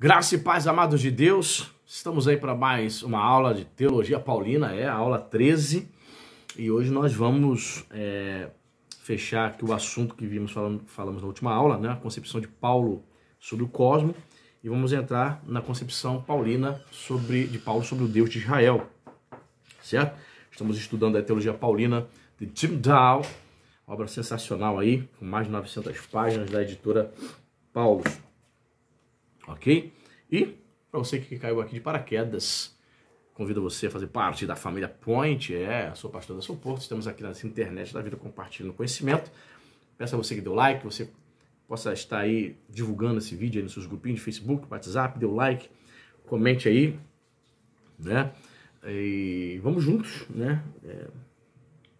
Graça e paz, amados de Deus. Estamos aí para mais uma aula de Teologia Paulina, é a aula 13. E hoje nós vamos é, fechar aqui o assunto que vimos falando, falamos na última aula, né? a concepção de Paulo sobre o cosmo. E vamos entrar na concepção paulina sobre, de Paulo sobre o Deus de Israel. Certo? Estamos estudando a Teologia Paulina de Tim Dow, obra sensacional aí, com mais de 900 páginas da editora Paulo ok? E para você que caiu aqui de paraquedas, convido você a fazer parte da família Point, é, sou pastor da Soporto, estamos aqui na internet da vida compartilhando conhecimento. Peço a você que deu like, você possa estar aí divulgando esse vídeo nos seus grupinhos de Facebook, WhatsApp, deu like, comente aí, né? E vamos juntos, né? É,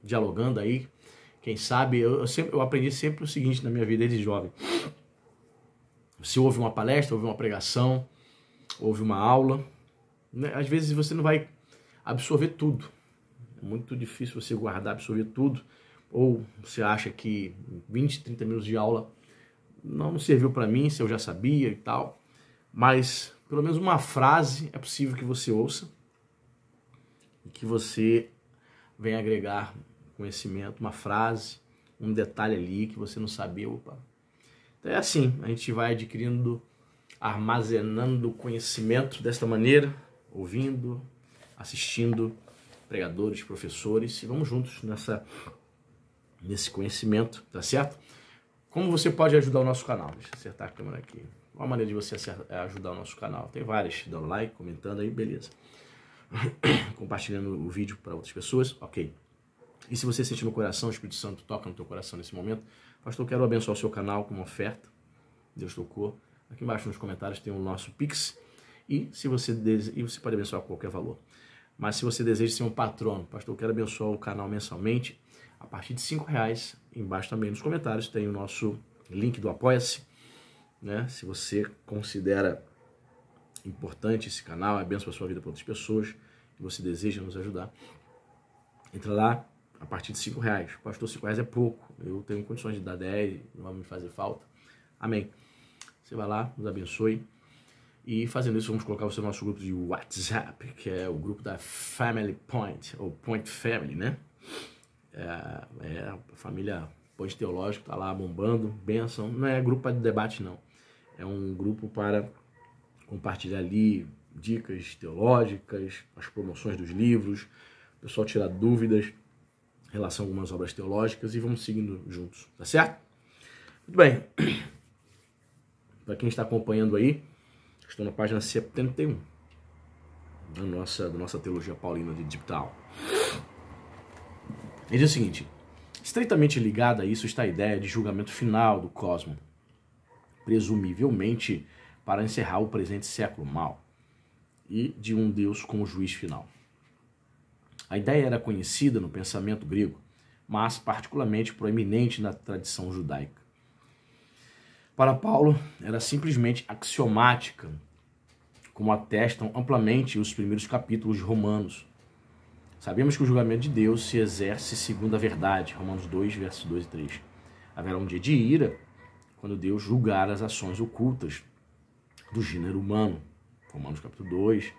dialogando aí. Quem sabe, eu, eu, sempre, eu aprendi sempre o seguinte na minha vida desde jovem. Se houve uma palestra, houve uma pregação, houve uma aula, né? às vezes você não vai absorver tudo. É muito difícil você guardar, absorver tudo. Ou você acha que 20, 30 minutos de aula não serviu para mim, se eu já sabia e tal. Mas pelo menos uma frase é possível que você ouça e que você venha agregar conhecimento, uma frase, um detalhe ali que você não sabia, opa, então é assim, a gente vai adquirindo, armazenando conhecimento desta maneira, ouvindo, assistindo pregadores, professores, e vamos juntos nessa nesse conhecimento, tá certo? Como você pode ajudar o nosso canal? Deixa eu acertar a câmera aqui. Uma maneira de você acertar, é ajudar o nosso canal. Tem várias, dando like, comentando aí, beleza. Compartilhando o vídeo para outras pessoas, ok. E se você sente no coração, o Espírito Santo toca no teu coração nesse momento, Pastor, quero abençoar o seu canal com uma oferta. Deus tocou. Aqui embaixo nos comentários tem o nosso Pix. E se você dese e você pode abençoar qualquer valor. Mas se você deseja ser um patrono, pastor, quero abençoar o canal mensalmente. A partir de cinco reais, embaixo também nos comentários tem o nosso link do Apoia-se. Né? Se você considera importante esse canal, é benção para a sua vida para outras pessoas, e você deseja nos ajudar, entra lá a partir de cinco reais. Pastor, cinco reais é pouco eu tenho condições de dar 10, não vai me fazer falta. Amém. Você vai lá, nos abençoe. E fazendo isso, vamos colocar você no nosso grupo de WhatsApp, que é o grupo da Family Point, ou Point Family, né? É, é a família Point Teológico, tá lá bombando, benção. Não é grupo para debate, não. É um grupo para compartilhar ali dicas teológicas, as promoções dos livros, o pessoal tirar dúvidas relação a algumas obras teológicas e vamos seguindo juntos, tá certo? Muito bem. Para quem está acompanhando aí, estou na página 71 da nossa, da nossa teologia paulina de Digital. Ele diz o seguinte: estreitamente ligada a isso está a ideia de julgamento final do cosmo, presumivelmente para encerrar o presente século mal, e de um Deus como juiz final. A ideia era conhecida no pensamento grego, mas particularmente proeminente na tradição judaica. Para Paulo, era simplesmente axiomática, como atestam amplamente os primeiros capítulos de Romanos. Sabemos que o julgamento de Deus se exerce segundo a verdade, Romanos 2, versos 2 e 3. Haverá um dia de ira quando Deus julgar as ações ocultas do gênero humano, Romanos capítulo 2, uh,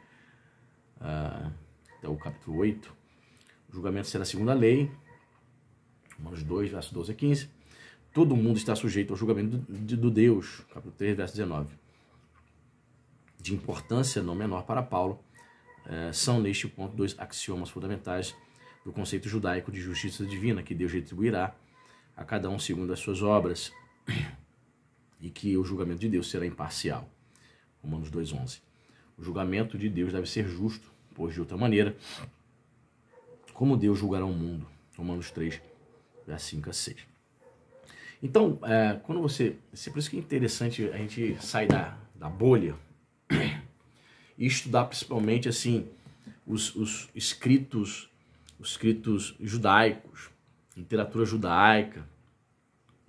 ah, até o capítulo 8. O julgamento será segundo a lei, Romanos 2, verso 12 a 15. Todo mundo está sujeito ao julgamento do, do Deus, capítulo 3, verso 19. De importância não menor para Paulo, eh, são neste ponto dois axiomas fundamentais do conceito judaico de justiça divina, que Deus retribuirá a cada um segundo as suas obras e que o julgamento de Deus será imparcial. Romanos 2,11. O julgamento de Deus deve ser justo, pois de outra maneira como Deus julgará o mundo. Romanos 3, versículo 5 a 6. Então, é, quando você. É por isso que é interessante a gente sair da, da bolha e estudar principalmente assim os, os escritos, os escritos judaicos, literatura judaica,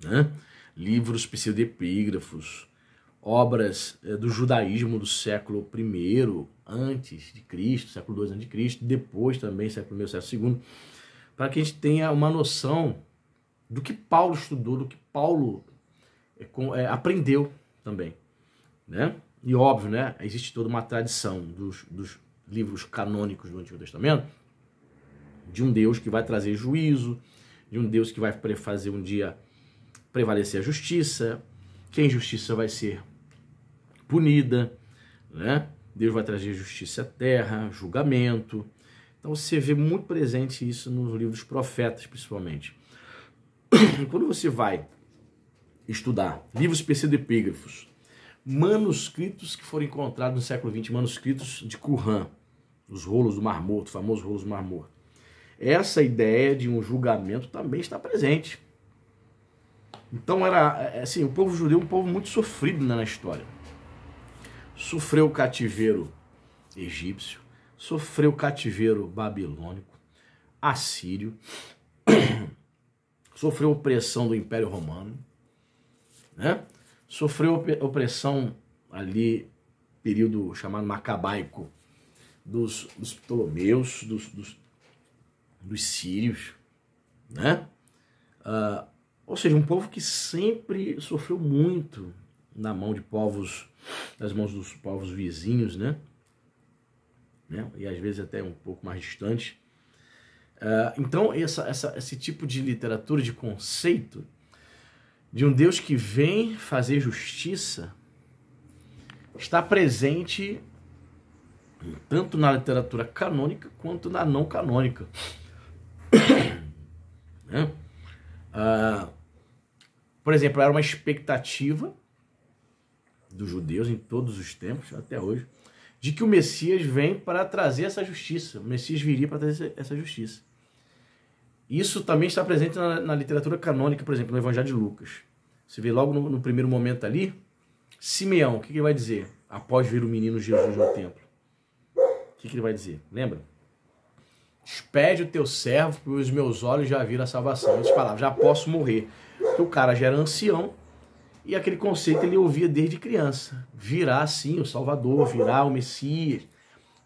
né? livros pseudepígrafos, obras é, do judaísmo do século I, antes de Cristo, século II antes de Cristo, depois também, século I, século II, para que a gente tenha uma noção do que Paulo estudou, do que Paulo eh, eh, aprendeu também, né? E óbvio, né? Existe toda uma tradição dos, dos livros canônicos do Antigo Testamento de um Deus que vai trazer juízo, de um Deus que vai fazer um dia prevalecer a justiça, que a injustiça vai ser punida, né? Deus vai trazer justiça à terra, julgamento. Então você vê muito presente isso nos livros profetas, principalmente. E quando você vai estudar livros pseudepígrafos, manuscritos que foram encontrados no século XX, manuscritos de Qumran, os rolos do Mar Morto, famosos rolos do Mar Morto. Essa ideia de um julgamento também está presente. Então era é, assim, o povo judeu é um povo muito sofrido né, na história sofreu o cativeiro egípcio, sofreu o cativeiro babilônico, assírio, sofreu opressão do Império Romano, né? sofreu opressão ali, período chamado macabaico, dos, dos ptolomeus, dos, dos, dos sírios, né? Uh, ou seja, um povo que sempre sofreu muito na mão de povos nas mãos dos povos vizinhos, né? né? E às vezes até um pouco mais distante. Uh, então, essa, essa, esse tipo de literatura, de conceito, de um Deus que vem fazer justiça, está presente tanto na literatura canônica quanto na não canônica. né? uh, por exemplo, era uma expectativa dos judeus em todos os tempos, até hoje, de que o Messias vem para trazer essa justiça. O Messias viria para trazer essa justiça. Isso também está presente na, na literatura canônica, por exemplo, no Evangelho de Lucas. Você vê logo no, no primeiro momento ali, Simeão, o que, que, ele vai dizer após vir o menino Jesus no templo? O que, que ele vai dizer? Lembra? Despede o teu servo, pois os meus olhos já viram a salvação. Outras palavras, já posso morrer. Porque o cara já era ancião, e aquele conceito ele ouvia desde criança. virar sim o Salvador, virar o Messias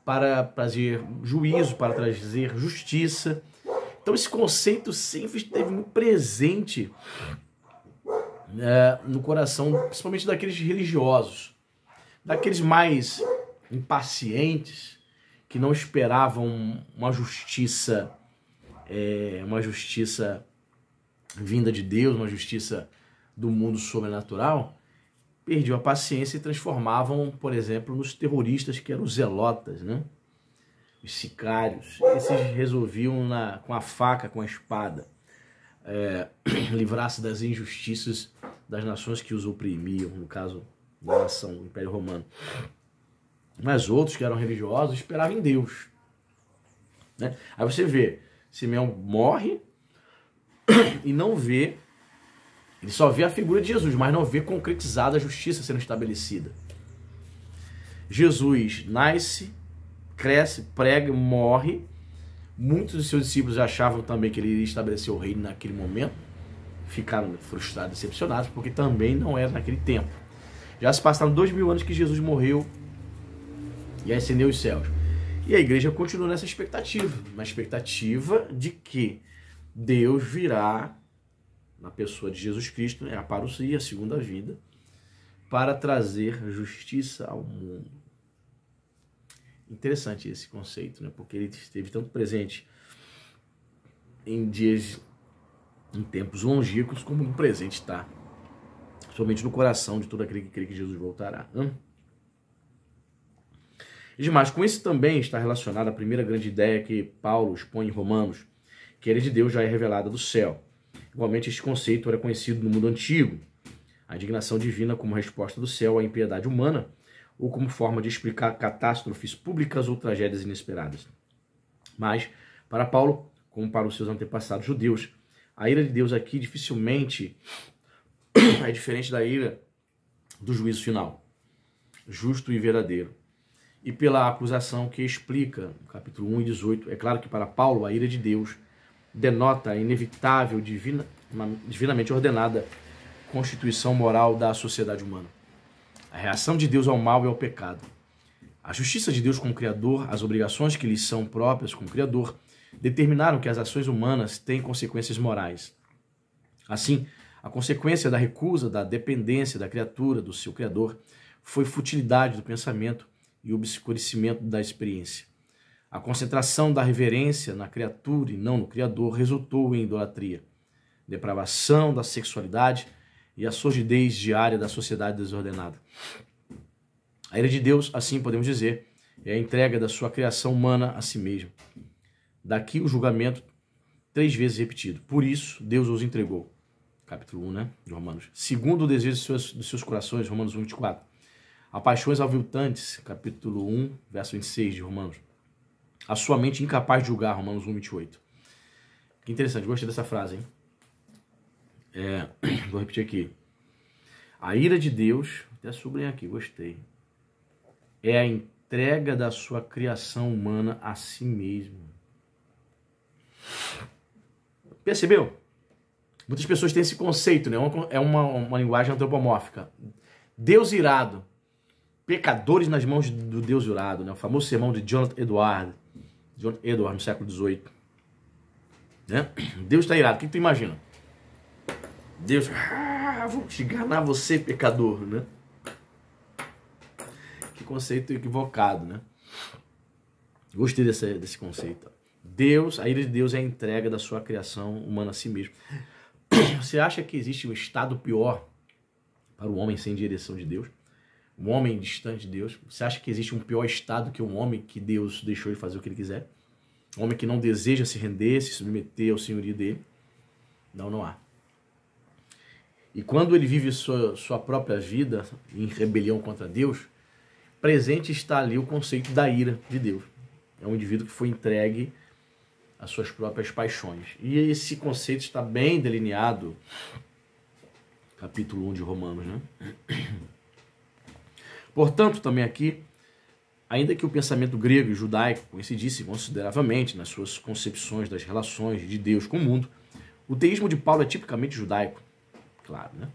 para trazer juízo, para trazer justiça. Então esse conceito sempre esteve muito presente é, no coração, principalmente daqueles religiosos, daqueles mais impacientes que não esperavam uma justiça, é, uma justiça vinda de Deus, uma justiça do mundo sobrenatural perdiam a paciência e transformavam, por exemplo, nos terroristas que eram os zelotas, né? Os sicários. Esses resolviam na, com a faca, com a espada, é, livrar-se das injustiças das nações que os oprimiam, no caso da nação, do Império Romano. Mas outros que eram religiosos esperavam em Deus. Né? Aí você vê, Simeão morre e não vê ele só vê a figura de Jesus, mas não vê concretizada a justiça sendo estabelecida. Jesus nasce, cresce, prega, morre. Muitos dos seus discípulos achavam também que ele iria estabelecer o reino naquele momento. Ficaram frustrados, decepcionados, porque também não era naquele tempo. Já se passaram dois mil anos que Jesus morreu e ascendeu os céus. E a igreja continua nessa expectativa, na expectativa de que Deus virá na pessoa de Jesus Cristo, é a parousia, a segunda vida, para trazer justiça ao mundo. Interessante esse conceito, né? porque ele esteve tanto presente em dias, em tempos longíquos, como no presente está, somente no coração de todo aquele que crê que Jesus voltará. E demais, com isso também está relacionada a primeira grande ideia que Paulo expõe em Romanos, que a lei de Deus já é revelada do céu Igualmente, este conceito era conhecido no mundo antigo. A indignação divina como resposta do céu à impiedade humana ou como forma de explicar catástrofes públicas ou tragédias inesperadas. Mas, para Paulo, como para os seus antepassados judeus, a ira de Deus aqui dificilmente é diferente da ira do juízo final, justo e verdadeiro. E pela acusação que explica, capítulo 1 e 18, é claro que para Paulo a ira de Deus denota a inevitável, divina, divinamente ordenada constituição moral da sociedade humana. A reação de Deus ao mal e ao pecado. A justiça de Deus como Criador, as obrigações que lhe são próprias como Criador, determinaram que as ações humanas têm consequências morais. Assim, a consequência da recusa da dependência da criatura do seu Criador foi futilidade do pensamento e obscurecimento da experiência. A concentração da reverência na criatura e não no Criador resultou em idolatria, depravação da sexualidade e a sordidez diária da sociedade desordenada. A ira de Deus, assim podemos dizer, é a entrega da sua criação humana a si mesmo. Daqui o julgamento três vezes repetido. Por isso, Deus os entregou. Capítulo 1, né? De Romanos. Segundo o desejo dos seus, dos seus corações, Romanos 1, 24. A paixões aviltantes, capítulo 1, verso 26 de Romanos a sua mente incapaz de julgar, Romanos 1, 28. Que interessante, gostei dessa frase, hein? É, vou repetir aqui. A ira de Deus, até sublinhar aqui, gostei. É a entrega da sua criação humana a si mesmo. Percebeu? Muitas pessoas têm esse conceito, né? É uma, é uma linguagem antropomórfica. Deus irado Pecadores nas mãos do Deus jurado, né? O famoso sermão de Jonathan Edward, Jonathan Edward no século XVIII. Né? Deus está irado. O que, que tu imagina? Deus, ah, vou te enganar você, pecador, né? Que conceito equivocado, né? Gostei desse, desse conceito. Deus, a ira de Deus é a entrega da sua criação humana a si mesmo. Você acha que existe um estado pior para o homem sem direção de Deus? um homem distante de Deus? Você acha que existe um pior estado que um homem que Deus deixou de fazer o que ele quiser? Um homem que não deseja se render, se submeter ao senhorio dele? Não, não há. E quando ele vive sua, sua própria vida em rebelião contra Deus, presente está ali o conceito da ira de Deus. É um indivíduo que foi entregue às suas próprias paixões. E esse conceito está bem delineado, capítulo 1 de Romanos, né? Portanto, também aqui, ainda que o pensamento grego e judaico coincidisse consideravelmente nas suas concepções das relações de Deus com o mundo, o teísmo de Paulo é tipicamente judaico, claro, né?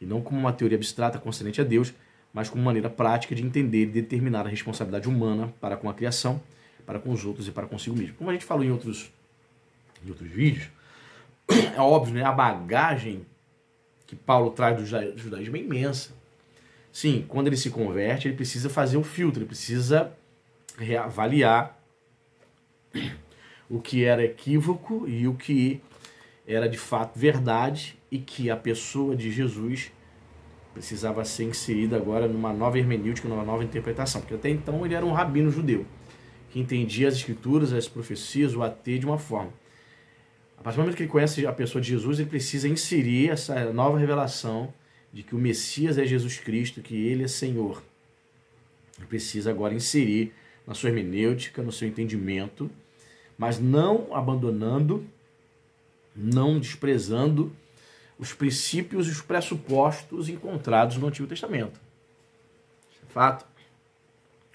E não como uma teoria abstrata concernente a Deus, mas como maneira prática de entender e determinar a responsabilidade humana para com a criação, para com os outros e para consigo mesmo. Como a gente falou em outros, em outros vídeos, é óbvio, né? A bagagem que Paulo traz do judaísmo é imensa. Sim, quando ele se converte, ele precisa fazer um filtro, ele precisa reavaliar o que era equívoco e o que era de fato verdade e que a pessoa de Jesus precisava ser inserida agora numa nova hermenêutica, numa nova interpretação, porque até então ele era um rabino judeu que entendia as escrituras, as profecias, o AT de uma forma. A partir do momento que ele conhece a pessoa de Jesus, ele precisa inserir essa nova revelação de que o Messias é Jesus Cristo, que ele é Senhor. Precisa agora inserir na sua hermenêutica, no seu entendimento, mas não abandonando, não desprezando os princípios e os pressupostos encontrados no Antigo Testamento. Isso é fato.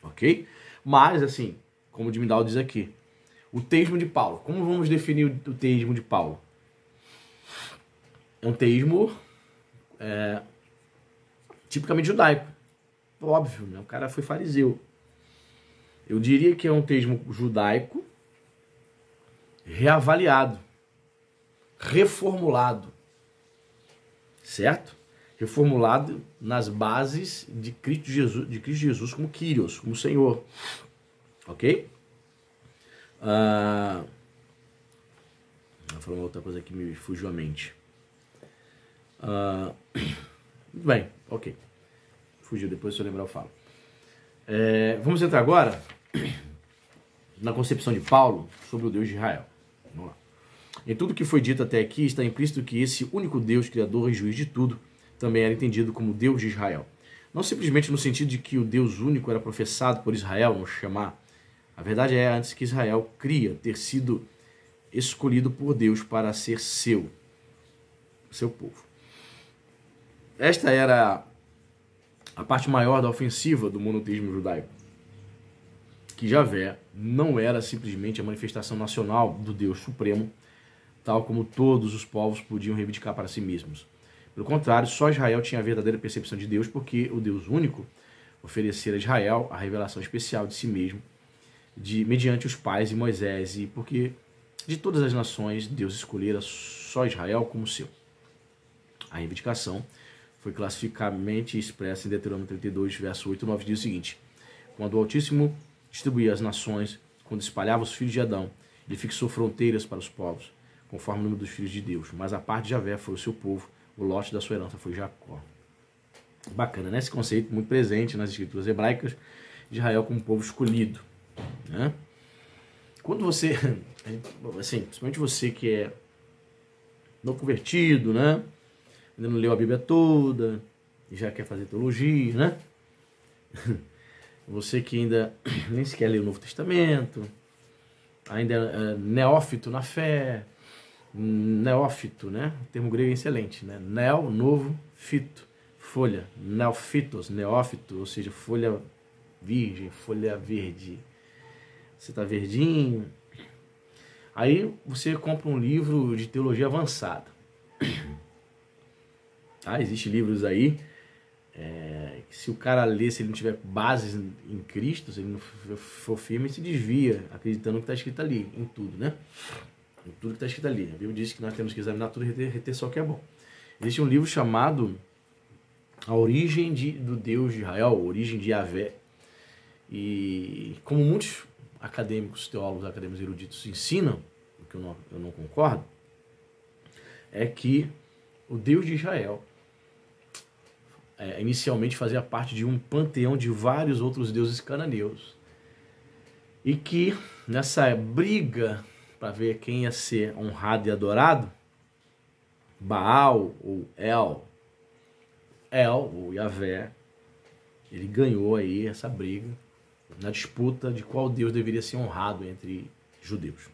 Ok? Mas, assim, como o Dimidal diz aqui, o teísmo de Paulo. Como vamos definir o teísmo de Paulo? É um teísmo é, tipicamente judaico. Óbvio, né? O cara foi fariseu. Eu diria que é um termo judaico reavaliado, reformulado. Certo? Reformulado nas bases de Cristo Jesus, de Cristo Jesus como Kyrios, como Senhor. Ok? Uh... Ah, Vou falar outra coisa que me fugiu à mente. Ah, Bem, ok. Fugiu, depois se eu lembrar eu falo. É, vamos entrar agora na concepção de Paulo sobre o Deus de Israel. Vamos lá. Em tudo que foi dito até aqui está implícito que esse único Deus, Criador e Juiz de tudo, também era entendido como Deus de Israel. Não simplesmente no sentido de que o Deus único era professado por Israel, vamos chamar. A verdade é, antes que Israel cria ter sido escolhido por Deus para ser seu, seu povo. Esta era a parte maior da ofensiva do monoteísmo judaico. Que Javé não era simplesmente a manifestação nacional do Deus Supremo, tal como todos os povos podiam reivindicar para si mesmos. Pelo contrário, só Israel tinha a verdadeira percepção de Deus, porque o Deus único oferecera a Israel a revelação especial de si mesmo, de mediante os pais e Moisés, e porque de todas as nações Deus escolhera só Israel como seu. A reivindicação foi classificamente expressa em Deuteronômio 32, verso 8 e 9, diz o seguinte: Quando o Altíssimo distribuía as nações, quando espalhava os filhos de Adão, ele fixou fronteiras para os povos, conforme o número dos filhos de Deus. Mas a parte de Javé foi o seu povo, o lote da sua herança foi Jacó. Bacana, né? Esse conceito muito presente nas escrituras hebraicas de Israel como povo escolhido. Né? Quando você, assim, principalmente você que é não convertido, né? ainda não leu a Bíblia toda, já quer fazer teologia, né? Você que ainda nem sequer leu o Novo Testamento, ainda é, é neófito na fé, neófito, né? O termo grego é excelente, né? Neo, novo, fito, folha, neofitos, neófito, ou seja, folha virgem, folha verde. Você tá verdinho. Aí você compra um livro de teologia avançada. Tá? Existem livros aí. É, se o cara lê, se ele não tiver bases em Cristo, se ele não for firme, ele se desvia, acreditando que está escrito ali, em tudo, né? Em tudo que está escrito ali. A Bíblia diz que nós temos que examinar tudo e reter, reter só o que é bom. Existe um livro chamado A Origem de, do Deus de Israel, Origem de Yahvé. E como muitos acadêmicos, teólogos, acadêmicos eruditos ensinam, o que eu não, eu não concordo, é que o Deus de Israel é, inicialmente fazia parte de um panteão de vários outros deuses cananeus. E que nessa briga para ver quem ia ser honrado e adorado, Baal ou El, El ou Yahvé, ele ganhou aí essa briga na disputa de qual Deus deveria ser honrado entre judeus.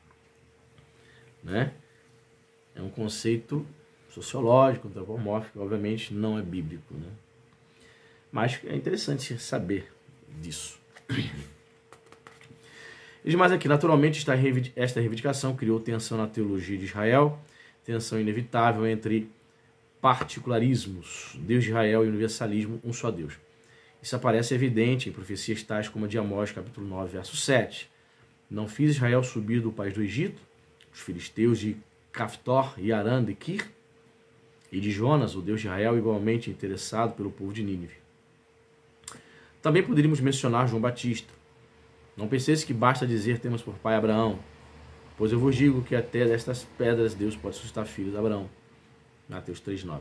Né? É um conceito sociológico, antropomórfico, obviamente não é bíblico. Né? Mas é interessante saber disso. E demais aqui, naturalmente, esta reivindicação criou tensão na teologia de Israel, tensão inevitável entre particularismos, Deus de Israel e universalismo, um só Deus. Isso aparece evidente em profecias tais como a de Amós, capítulo 9, verso 7. Não fiz Israel subir do país do Egito, os filisteus de Caftor e Arã de Kir, e de Jonas, o Deus de Israel, igualmente interessado pelo povo de Nínive. Também poderíamos mencionar João Batista. Não penseis que basta dizer temos por pai Abraão, pois eu vos digo que até destas pedras Deus pode sustar filhos de Abraão. Mateus 3,9.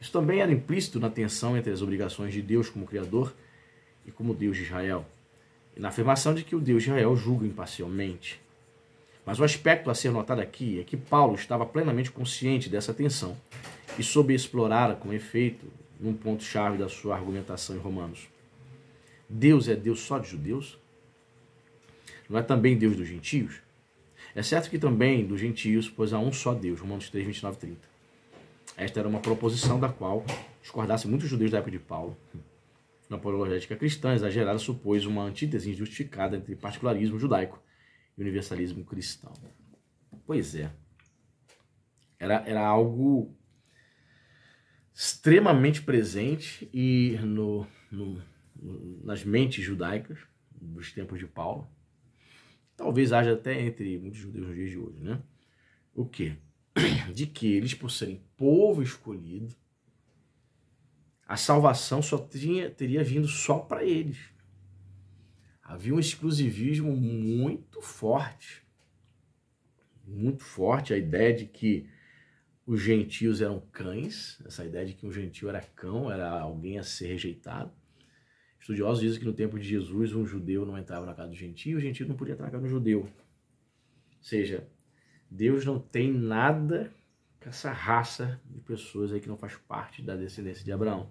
Isso também era implícito na tensão entre as obrigações de Deus como Criador e como Deus de Israel, e na afirmação de que o Deus de Israel julga imparcialmente. Mas o aspecto a ser notado aqui é que Paulo estava plenamente consciente dessa tensão e soube explorar com efeito num ponto-chave da sua argumentação em Romanos. Deus é Deus só de judeus? Não é também Deus dos gentios? É certo que também dos gentios, pois há um só Deus. Romanos 3, 29 30. Esta era uma proposição da qual discordassem muitos judeus da época de Paulo. Na apologética cristã, exagerada supôs uma antítese injustificada entre particularismo judaico e universalismo cristão. Pois é. Era, era algo extremamente presente e no, no, nas mentes judaicas dos tempos de Paulo. Talvez haja até entre muitos judeus nos dias de hoje, né? O quê? De que eles, por serem povo escolhido, a salvação só tinha, teria vindo só para eles. Havia um exclusivismo muito forte. Muito forte a ideia de que os gentios eram cães, essa ideia de que um gentio era cão, era alguém a ser rejeitado. Estudiosos dizem que no tempo de Jesus um judeu não entrava na casa do gentio, o gentio não podia entrar no judeu. Ou seja, Deus não tem nada com essa raça de pessoas aí que não faz parte da descendência de Abraão.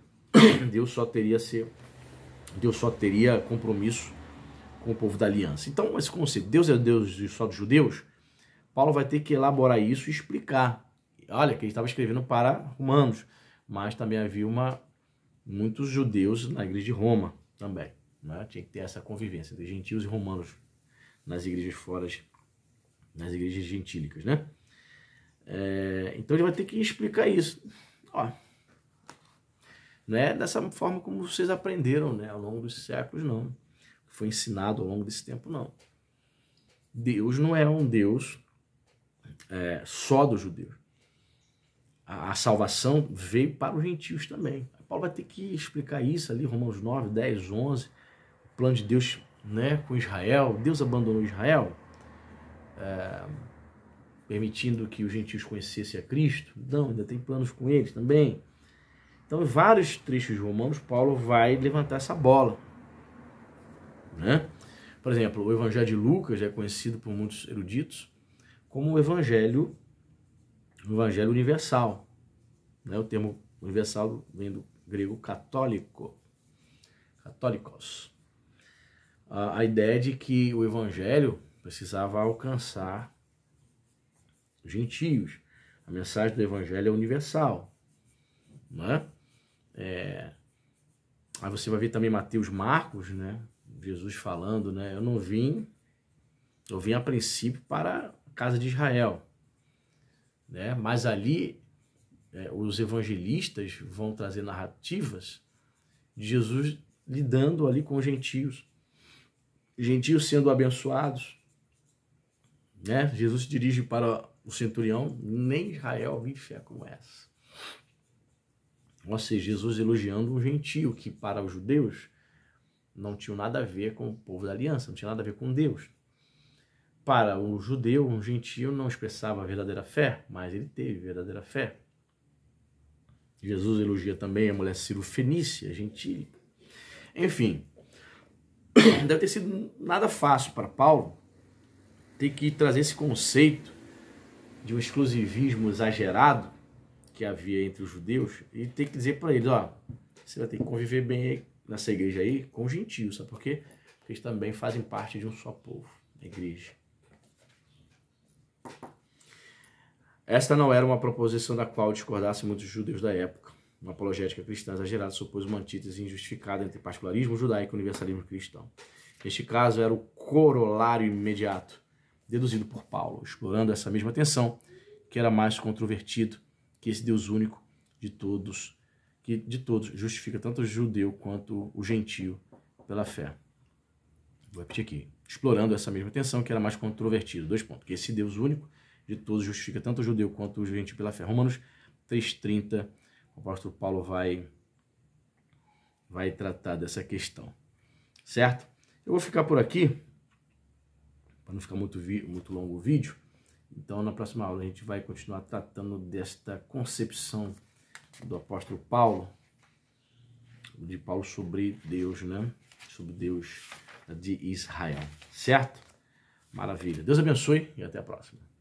Deus só teria ser Deus só teria compromisso com o povo da aliança. Então, esse conceito, Deus é Deus só dos judeus, Paulo vai ter que elaborar isso e explicar. Olha, que ele estava escrevendo para romanos, mas também havia uma, muitos judeus na igreja de Roma também. Né? Tinha que ter essa convivência entre gentios e romanos nas igrejas fora, nas igrejas gentílicas, né? É, então ele vai ter que explicar isso. Ó, não é dessa forma como vocês aprenderam né, ao longo dos séculos, não. Foi ensinado ao longo desse tempo, não. Deus não é um Deus é, só dos judeus. A, a, salvação veio para os gentios também. Paulo vai ter que explicar isso ali, Romanos 9, 10, 11. O plano de Deus né, com Israel. Deus abandonou Israel, é, permitindo que os gentios conhecessem a Cristo. Não, ainda tem planos com eles também. Então, em vários trechos romanos, Paulo vai levantar essa bola. Né? Por exemplo, o Evangelho de Lucas é conhecido por muitos eruditos como o evangelho, o evangelho universal. Né? O termo universal vem do grego católico, católicos. A, a ideia de que o evangelho precisava alcançar os gentios. A mensagem do evangelho é universal, né? É... Aí você vai ver também Mateus Marcos, né? Jesus falando, né? Eu não vim, eu vim a princípio para casa de Israel. Né? Mas ali é, os evangelistas vão trazer narrativas de Jesus lidando ali com os gentios, gentios sendo abençoados. Né? Jesus se dirige para o centurião, nem Israel vive fé como essa. Ou seja, Jesus elogiando um gentio que para os judeus não tinha nada a ver com o povo da aliança, não tinha nada a ver com Deus. Para o judeu, um gentio não expressava a verdadeira fé, mas ele teve verdadeira fé. Jesus elogia também a mulher Fenícia, gentil. Enfim, deve ter sido nada fácil para Paulo ter que trazer esse conceito de um exclusivismo exagerado que havia entre os judeus e ter que dizer para eles, ó, você vai ter que conviver bem nessa igreja aí com os gentios, sabe por quê? Porque eles também fazem parte de um só povo, a igreja. Esta não era uma proposição da qual discordassem muitos judeus da época. Uma apologética cristã exagerada supôs uma antítese injustificada entre particularismo judaico e universalismo cristão. Este caso era o corolário imediato deduzido por Paulo, explorando essa mesma tensão, que era mais controvertido que esse Deus único de todos, que de todos justifica tanto o judeu quanto o gentio pela fé. Vou repetir aqui. Explorando essa mesma tensão, que era mais controvertido. Dois pontos. Que esse Deus único de todos justifica tanto o judeu quanto o gentil pela fé. Romanos 3:30, o apóstolo Paulo vai vai tratar dessa questão. Certo? Eu vou ficar por aqui para não ficar muito muito longo o vídeo. Então, na próxima aula a gente vai continuar tratando desta concepção do apóstolo Paulo de Paulo sobre Deus, né? Sobre Deus de Israel, certo? Maravilha. Deus abençoe e até a próxima.